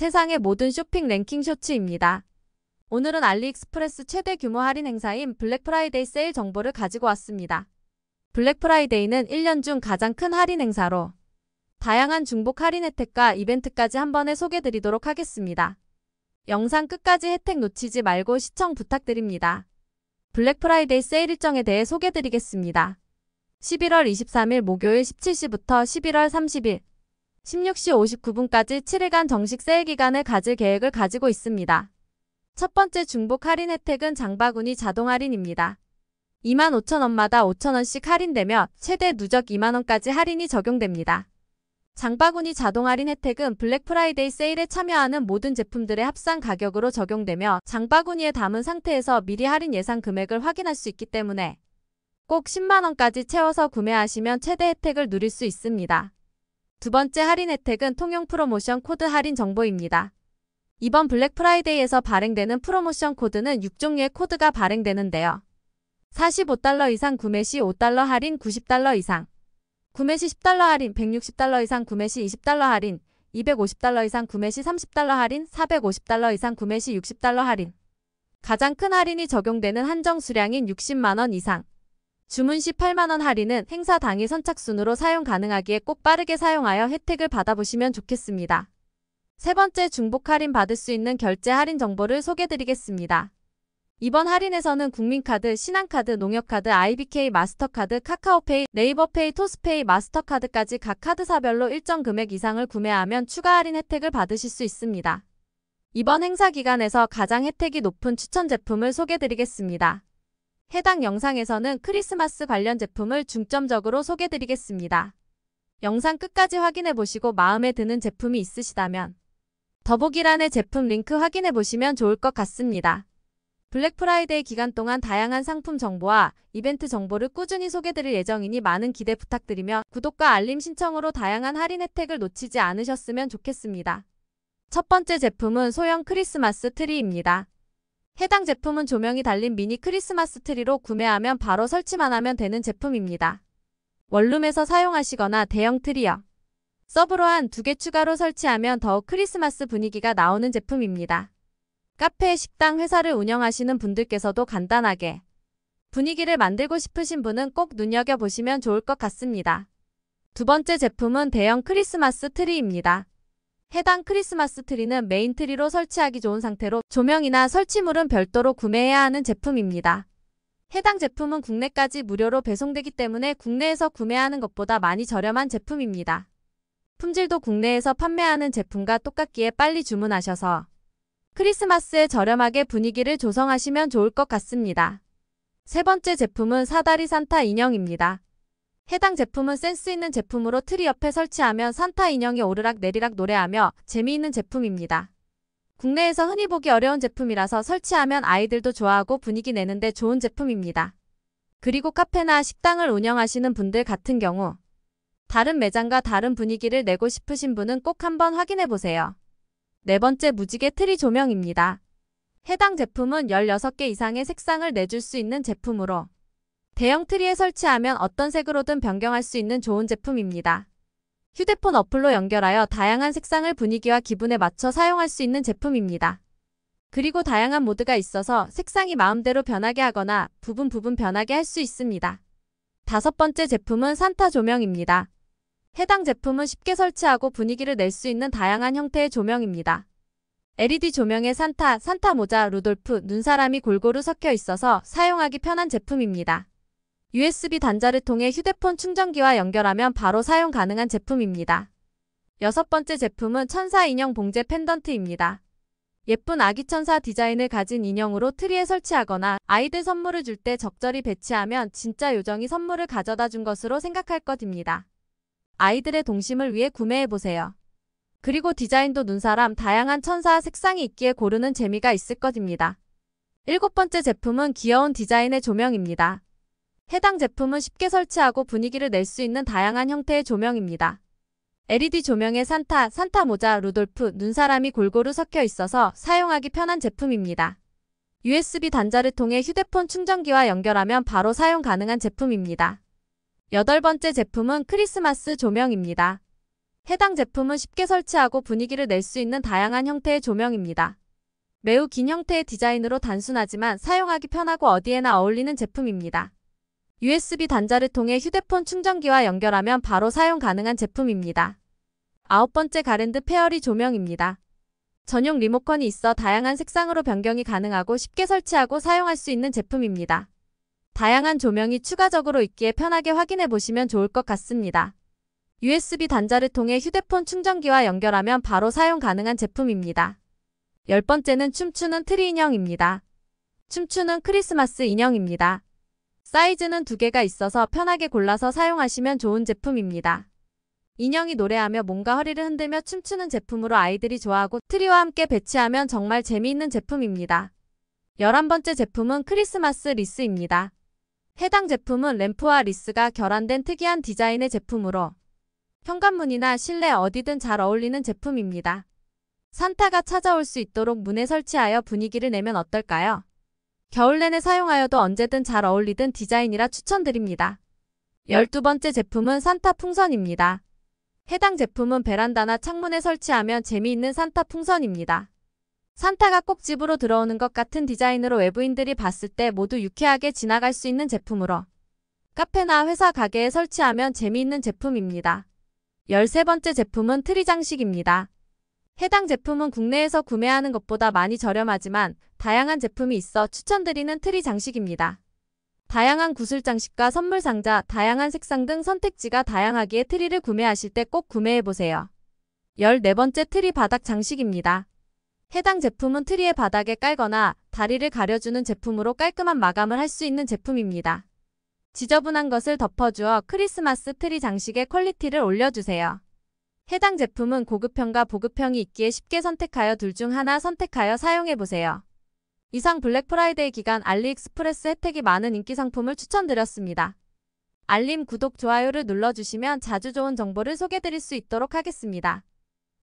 세상의 모든 쇼핑 랭킹 쇼츠입니다. 오늘은 알리익스프레스 최대 규모 할인 행사인 블랙프라이데이 세일 정보를 가지고 왔습니다. 블랙프라이데이는 1년 중 가장 큰 할인 행사로 다양한 중복 할인 혜택과 이벤트까지 한 번에 소개드리도록 하겠습니다. 영상 끝까지 혜택 놓치지 말고 시청 부탁드립니다. 블랙프라이데이 세일 일정에 대해 소개드리겠습니다. 11월 23일 목요일 17시부터 11월 30일 16시 59분까지 7일간 정식 세일 기간을 가질 계획을 가지고 있습니다. 첫 번째 중복 할인 혜택은 장바구니 자동 할인입니다. 25,000원마다 5,000원씩 할인되며 최대 누적 2만원까지 할인이 적용됩니다. 장바구니 자동 할인 혜택은 블랙프라이데이 세일에 참여하는 모든 제품들의 합산 가격으로 적용되며 장바구니에 담은 상태에서 미리 할인 예상 금액을 확인할 수 있기 때문에 꼭 10만원까지 채워서 구매하시면 최대 혜택을 누릴 수 있습니다. 두 번째 할인 혜택은 통용 프로모션 코드 할인 정보입니다. 이번 블랙 프라이데이에서 발행되는 프로모션 코드는 6종류의 코드가 발행되는데요. 45달러 이상 구매 시 5달러 할인 90달러 이상 구매 시 10달러 할인 160달러 이상 구매 시 20달러 할인 250달러 이상 구매 시 30달러 할인 450달러 이상 구매 시 60달러 할인 가장 큰 할인이 적용되는 한정 수량인 60만원 이상 주문 18만원 할인은 행사 당일 선착순으로 사용 가능하기에 꼭 빠르게 사용하여 혜택을 받아보시면 좋겠습니다. 세 번째 중복 할인 받을 수 있는 결제 할인 정보를 소개드리겠습니다. 이번 할인에서는 국민카드, 신한카드, 농협카드, IBK, 마스터카드, 카카오페이, 네이버페이, 토스페이, 마스터카드까지 각 카드사별로 일정 금액 이상을 구매하면 추가 할인 혜택을 받으실 수 있습니다. 이번 행사 기간에서 가장 혜택이 높은 추천 제품을 소개드리겠습니다. 해당 영상에서는 크리스마스 관련 제품을 중점적으로 소개드리겠습니다. 영상 끝까지 확인해보시고 마음에 드는 제품이 있으시다면 더보기란의 제품 링크 확인해보시면 좋을 것 같습니다. 블랙프라이데이 기간 동안 다양한 상품 정보와 이벤트 정보를 꾸준히 소개드릴 예정이니 많은 기대 부탁드리며 구독과 알림 신청으로 다양한 할인 혜택을 놓치지 않으셨으면 좋겠습니다. 첫 번째 제품은 소형 크리스마스 트리입니다. 해당 제품은 조명이 달린 미니 크리스마스 트리로 구매하면 바로 설치만 하면 되는 제품입니다. 원룸에서 사용하시거나 대형 트리어 서브로 한 두 개 추가로 설치하면 더욱 크리스마스 분위기가 나오는 제품입니다. 카페, 식당, 회사를 운영하시는 분들께서도 간단하게 분위기를 만들고 싶으신 분은 꼭 눈여겨보시면 좋을 것 같습니다. 두 번째 제품은 대형 크리스마스 트리입니다. 해당 크리스마스 트리는 메인 트리로 설치하기 좋은 상태로 조명이나 설치물은 별도로 구매해야 하는 제품입니다. 해당 제품은 국내까지 무료로 배송되기 때문에 국내에서 구매하는 것보다 많이 저렴한 제품입니다. 품질도 국내에서 판매하는 제품과 똑같기에 빨리 주문하셔서 크리스마스에 저렴하게 분위기를 조성하시면 좋을 것 같습니다. 세 번째 제품은 사다리 산타 인형입니다. 해당 제품은 센스 있는 제품으로 트리 옆에 설치하면 산타 인형이 오르락 내리락 노래하며 재미있는 제품입니다. 국내에서 흔히 보기 어려운 제품이라서 설치하면 아이들도 좋아하고 분위기 내는데 좋은 제품입니다. 그리고 카페나 식당을 운영하시는 분들 같은 경우 다른 매장과 다른 분위기를 내고 싶으신 분은 꼭 한번 확인해 보세요. 네 번째 무지개 트리 조명입니다. 해당 제품은 16개 이상의 색상을 내줄 수 있는 제품으로 대형 트리에 설치하면 어떤 색으로든 변경할 수 있는 좋은 제품입니다. 휴대폰 어플로 연결하여 다양한 색상을 분위기와 기분에 맞춰 사용할 수 있는 제품입니다. 그리고 다양한 모드가 있어서 색상이 마음대로 변하게 하거나 부분 부분 변하게 할 수 있습니다. 다섯 번째 제품은 산타 조명입니다. 해당 제품은 쉽게 설치하고 분위기를 낼 수 있는 다양한 형태의 조명입니다. LED 조명에 산타, 산타 모자, 루돌프, 눈사람이 골고루 섞여 있어서 사용하기 편한 제품입니다. USB 단자를 통해 휴대폰 충전기와 연결하면 바로 사용 가능한 제품입니다. 여섯 번째 제품은 천사 인형 봉제 펜던트입니다. 예쁜 아기 천사 디자인을 가진 인형으로 트리에 설치하거나 아이들 선물을 줄 때 적절히 배치하면 진짜 요정이 선물을 가져다 준 것으로 생각할 것입니다. 아이들의 동심을 위해 구매해보세요. 그리고 디자인도 눈사람 다양한 천사 색상이 있기에 고르는 재미가 있을 것입니다. 일곱 번째 제품은 귀여운 디자인의 조명입니다. 해당 제품은 쉽게 설치하고 분위기를 낼 수 있는 다양한 형태의 조명입니다. LED 조명에 산타, 산타 모자, 루돌프, 눈사람이 골고루 섞여 있어서 사용하기 편한 제품입니다. USB 단자를 통해 휴대폰 충전기와 연결하면 바로 사용 가능한 제품입니다. 여덟 번째 제품은 크리스마스 조명입니다. 해당 제품은 쉽게 설치하고 분위기를 낼 수 있는 다양한 형태의 조명입니다. 매우 긴 형태의 디자인으로 단순하지만 사용하기 편하고 어디에나 어울리는 제품입니다. USB 단자를 통해 휴대폰 충전기와 연결하면 바로 사용 가능한 제품입니다. 아홉 번째 가랜드 페어리 조명입니다. 전용 리모컨이 있어 다양한 색상으로 변경이 가능하고 쉽게 설치하고 사용할 수 있는 제품입니다. 다양한 조명이 추가적으로 있기에 편하게 확인해 보시면 좋을 것 같습니다. USB 단자를 통해 휴대폰 충전기와 연결하면 바로 사용 가능한 제품입니다. 열 번째는 춤추는 트리 인형입니다. 춤추는 크리스마스 인형입니다. 사이즈는 두 개가 있어서 편하게 골라서 사용하시면 좋은 제품입니다. 인형이 노래하며 뭔가 허리를 흔들며 춤추는 제품으로 아이들이 좋아하고 트리와 함께 배치하면 정말 재미있는 제품입니다. 11번째 제품은 크리스마스 리스입니다. 해당 제품은 램프와 리스가 결한된 특이한 디자인의 제품으로 현관문이나 실내 어디든 잘 어울리는 제품입니다. 산타가 찾아올 수 있도록 문에 설치하여 분위기를 내면 어떨까요? 겨울 내내 사용하여도 언제든 잘 어울리던 디자인이라 추천드립니다. 12번째 제품은 산타 풍선입니다. 해당 제품은 베란다나 창문에 설치하면 재미있는 산타 풍선입니다. 산타가 꼭 집으로 들어오는 것 같은 디자인으로 외부인들이 봤을 때 모두 유쾌하게 지나갈 수 있는 제품으로 카페나 회사 가게에 설치하면 재미있는 제품입니다. 13번째 제품은 트리 장식입니다. 해당 제품은 국내에서 구매하는 것보다 많이 저렴하지만 다양한 제품이 있어 추천드리는 트리 장식입니다. 다양한 구슬 장식과 선물 상자, 다양한 색상 등 선택지가 다양하기에 트리를 구매하실 때 꼭 구매해보세요. 14번째 트리 바닥 장식입니다. 해당 제품은 트리의 바닥에 깔거나 다리를 가려주는 제품으로 깔끔한 마감을 할 수 있는 제품입니다. 지저분한 것을 덮어주어 크리스마스 트리 장식의 퀄리티를 올려주세요. 해당 제품은 고급형과 보급형이 있기에 쉽게 선택하여 둘 중 하나 선택하여 사용해보세요. 이상 블랙 프라이데이 기간 알리익스프레스 혜택이 많은 인기 상품을 추천드렸습니다. 알림, 구독, 좋아요를 눌러주시면 자주 좋은 정보를 소개드릴 수 있도록 하겠습니다.